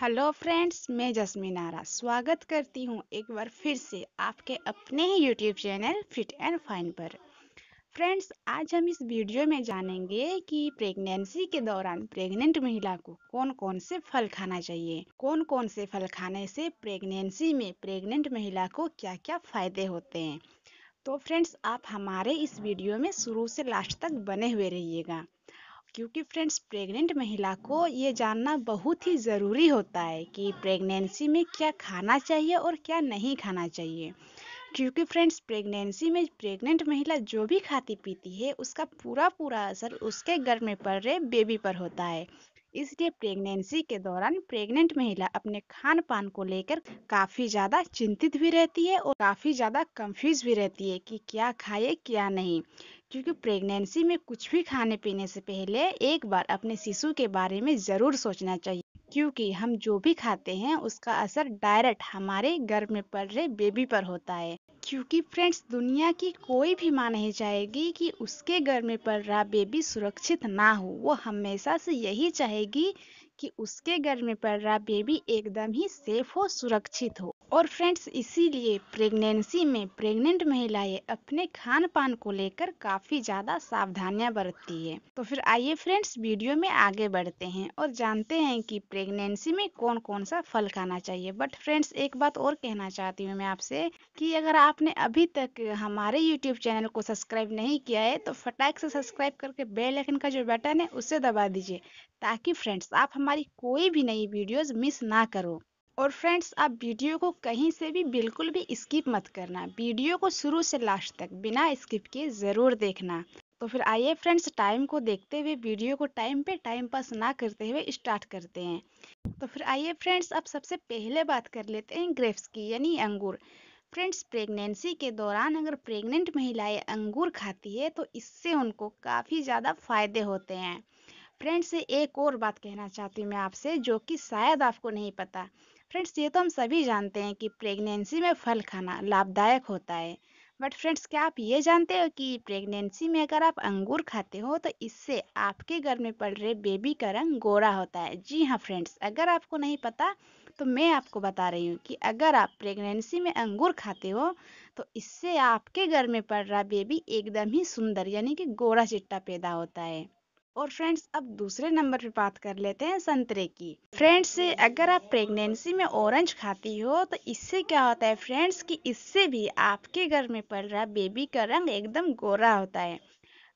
hello friends मैं जसमीन आरा स्वागत करती हूँ एक बार फिर से आपके अपने ही YouTube channel fit and fine पर फ्रेंड्स आज हम इस वीडियो में जानेंगे कि प्रेगनेंसी के दौरान प्रेग्नेंट महिला को कौन कौन से फल खाना चाहिए कौन कौन से फल खाने से प्रेगनेंसी में प्रेग्नेंट महिला को क्या क्या फ़ायदे होते हैं तो फ्रेंड्स आप हमारे इस वीडियो में शुरू से लास्ट तक बने हुए रहिएगा क्योंकि फ्रेंड्स प्रेग्नेंट महिला को ये जानना बहुत ही ज़रूरी होता है कि प्रेगनेंसी में क्या खाना चाहिए और क्या नहीं खाना चाहिए क्योंकि फ्रेंड्स प्रेगनेंसी में प्रेग्नेंट महिला जो भी खाती पीती है उसका पूरा पूरा असर उसके घर में पड़ रहे बेबी पर होता है इसलिए प्रेगनेंसी के दौरान प्रेग्नेंट महिला अपने खान पान को लेकर काफ़ी ज़्यादा चिंतित भी रहती है और काफ़ी ज़्यादा कंफ्यूज भी रहती है कि क्या खाए क्या नहीं क्योंकि प्रेगनेंसी में कुछ भी खाने पीने से पहले एक बार अपने शिशु के बारे में ज़रूर सोचना चाहिए क्योंकि हम जो भी खाते हैं उसका असर डायरेक्ट हमारे गर्भ में पड़ रहे बेबी पर होता है क्योंकि फ्रेंड्स दुनिया की कोई भी माँ नहीं चाहेगी कि उसके घर में पड़ रहा बेबी सुरक्षित ना हो वो हमेशा से यही चाहेगी कि उसके घर में पड़ रहा बेबी एकदम ही सेफ हो सुरक्षित हो और फ्रेंड्स इसीलिए प्रेगनेंसी में प्रेग्नेंट महिलाएं अपने खान पान को लेकर काफ़ी ज़्यादा सावधानियां बरतती है तो फिर आइए फ्रेंड्स वीडियो में आगे बढ़ते हैं और जानते हैं कि प्रेगनेंसी में कौन कौन सा फल खाना चाहिए बट फ्रेंड्स एक बात और कहना चाहती हूँ मैं आपसे कि अगर आपने अभी तक हमारे यूट्यूब चैनल को सब्सक्राइब नहीं किया है तो फटाक से सब्सक्राइब करके बेल आइकन का जो बटन है उसे दबा दीजिए ताकि फ्रेंड्स आप हमारे हमारी कोई भी नई वीडियोस मिस ना करो और फ्रेंड्स आप वीडियो को कहीं से भी बिल्कुल भी स्किप मत करना वीडियो को शुरू से लास्ट तक बिना स्किप के ज़रूर देखना तो फिर आइए फ्रेंड्स टाइम को देखते हुए वीडियो को टाइम पे टाइम पास ना करते हुए स्टार्ट करते हैं तो फिर आइए फ्रेंड्स अब सबसे पहले बात कर लेते हैं ग्रेप्स की यानी अंगूर फ्रेंड्स प्रेगनेंसी के दौरान अगर प्रेग्नेंट महिलाएं अंगूर खाती है तो इससे उनको काफ़ी ज़्यादा फायदे होते हैं फ्रेंड्स एक और बात कहना चाहती हूँ मैं आपसे जो कि शायद आपको नहीं पता फ्रेंड्स ये तो हम सभी जानते हैं कि प्रेगनेंसी में फल खाना लाभदायक होता है बट फ्रेंड्स क्या आप ये जानते हो कि प्रेगनेंसी में अगर आप अंगूर खाते हो तो इससे आपके घर में पड़ रहे बेबी का रंग गोरा होता है जी हाँ फ्रेंड्स अगर आपको नहीं पता तो मैं आपको बता रही हूँ कि अगर आप प्रेगनेंसी में अंगूर खाते हो तो इससे आपके घर में पड़ रहा बेबी एकदम ही सुंदर यानी कि गोरा चिट्टा पैदा होता है और फ्रेंड्स अब दूसरे नंबर पर बात कर लेते हैं संतरे की फ्रेंड्स अगर आप प्रेगनेंसी में ऑरेंज खाती हो तो इससे क्या होता है फ्रेंड्स कि इससे भी आपके घर में पल रहा बेबी का रंग एकदम गोरा होता है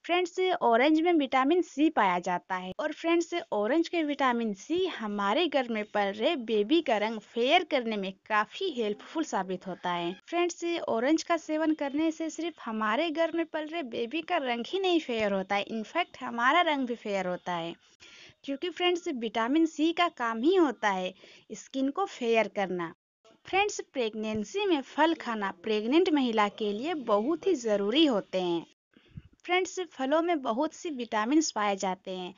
फ्रेंड्स ऑरेंज में विटामिन सी पाया जाता है और फ्रेंड्स ऑरेंज के विटामिन सी हमारे घर में पल रहे बेबी का रंग फेयर करने में काफी हेल्पफुल साबित होता है फ्रेंड्स ऑरेंज का सेवन करने से सिर्फ हमारे घर में पल रहे बेबी का रंग ही नहीं फेयर होता है इनफैक्ट हमारा रंग भी फेयर होता है क्योंकि फ्रेंड्स विटामिन सी का काम ही होता है स्किन को फेयर करना फ्रेंड्स प्रेगनेंसी में फल खाना प्रेग्नेंट महिला के लिए बहुत ही ज़रूरी होते हैं फ्रेंड्स फलों में बहुत सी विटामिन पाए जाते हैं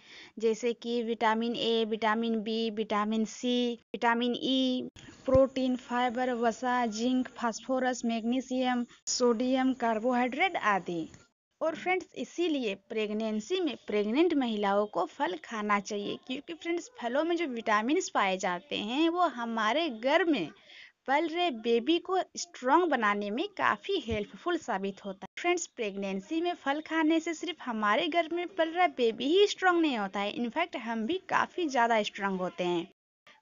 जैसे कि vitamin A vitamin B vitamin C vitamin E protein fibre वसा zinc phosphorus magnesium sodium carbohydrate आदि और फ्रेंड्स इसीलिए प्रेगनेंसी में प्रेग्नेंट महिलाओं को फल खाना चाहिए क्योंकि फ्रेंड्स फलों में जो विटामिन पाए जाते हैं वो हमारे घर में पल रहे बेबी को स्ट्रॉन्ग बनाने में काफ़ी हेल्पफुल साबित होता है फ्रेंड्स प्रेगनेंसी में फल खाने से सिर्फ हमारे घर में पल रहा बेबी ही स्ट्रांग नहीं होता है इनफैक्ट हम भी काफ़ी ज़्यादा स्ट्रांग होते हैं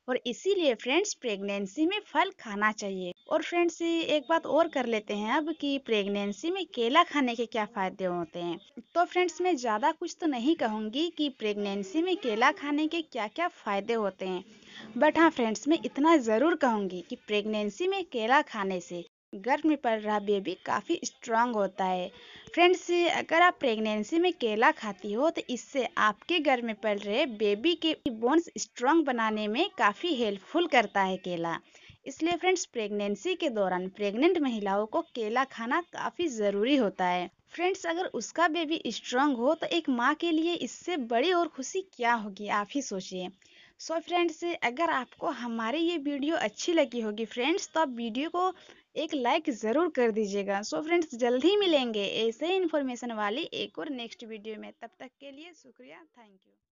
और इसीलिए फ्रेंड्स प्रेगनेंसी में फल खाना चाहिए और फ्रेंड्स एक बात और कर लेते हैं अब कि प्रेगनेंसी में केला खाने के क्या फ़ायदे होते हैं तो फ्रेंड्स मैं ज़्यादा कुछ तो नहीं कहूंगी कि प्रेगनेंसी में केला खाने के क्या क्या फ़ायदे होते हैं बट हाँ फ्रेंड्स मैं इतना ज़रूर कहूंगी कि प्रेगनेंसी में केला खाने से गर्मी पड़ रहा बेबी काफ़ी स्ट्रांग होता है फ्रेंड्स अगर आप प्रेगनेंसी में केला खाती हो तो इससे आपके घर में पड़ रहे बेबी के बोन्स स्ट्रांग बनाने में काफ़ी हेल्पफुल करता है केला इसलिए फ्रेंड्स प्रेगनेंसी के दौरान प्रेग्नेंट महिलाओं को केला खाना काफ़ी ज़रूरी होता है फ्रेंड्स अगर उसका बेबी स्ट्रांग हो तो एक माँ के लिए इससे बड़ी और खुशी क्या होगी आप ही सोचिए सो so फ्रेंड्स अगर आपको हमारी ये वीडियो अच्छी लगी होगी फ्रेंड्स तो आप वीडियो को एक लाइक ज़रूर कर दीजिएगा सो फ्रेंड्स जल्द ही मिलेंगे ऐसे इन्फॉर्मेशन वाली एक और नेक्स्ट वीडियो में तब तक के लिए शुक्रिया थैंक यू